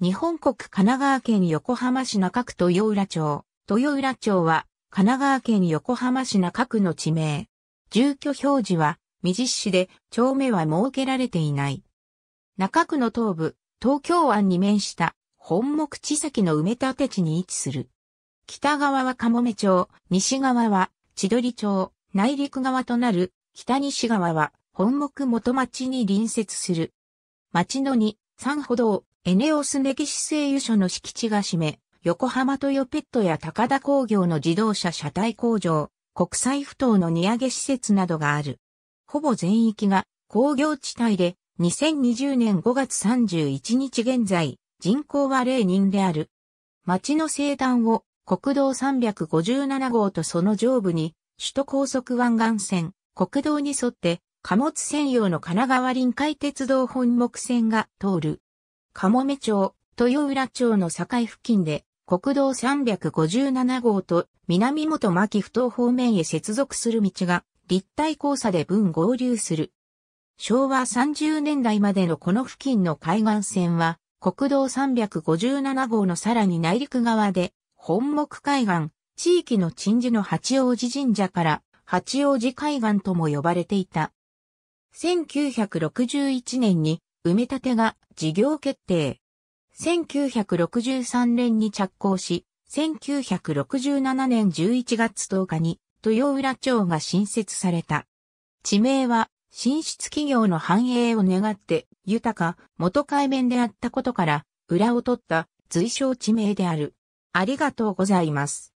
日本国神奈川県横浜市中区豊浦町。豊浦町は神奈川県横浜市中区の地名。住居表示は未実施で町名は設けられていない。中区の東部、東京湾に面した本木地崎の埋め立て地に位置する。北側は鴨目町、西側は千鳥町、内陸側となる北西側は本木元町に隣接する。町の2、三歩道、エネオス歴史製油所の敷地が占め、横浜トヨペットや高田工業の自動車車体工場、国際不当の荷上げ施設などがある。ほぼ全域が工業地帯で、2020年5月31日現在、人口は0人である。町の西端を国道357号とその上部に、首都高速湾岸線、国道に沿って、貨物専用の神奈川臨海鉄道本木線が通る。もめ町、豊浦町の境付近で、国道357号と南本牧不当方面へ接続する道が立体交差で分合流する。昭和30年代までのこの付近の海岸線は国道357号のさらに内陸側で本木海岸、地域の鎮守の八王子神社から八王子海岸とも呼ばれていた。1961年に埋め立てが事業決定。1963年に着工し、1967年11月10日に豊浦町が新設された。地名は、進出企業の繁栄を願って、豊か、元海面であったことから、裏を取った、随称地名である。ありがとうございます。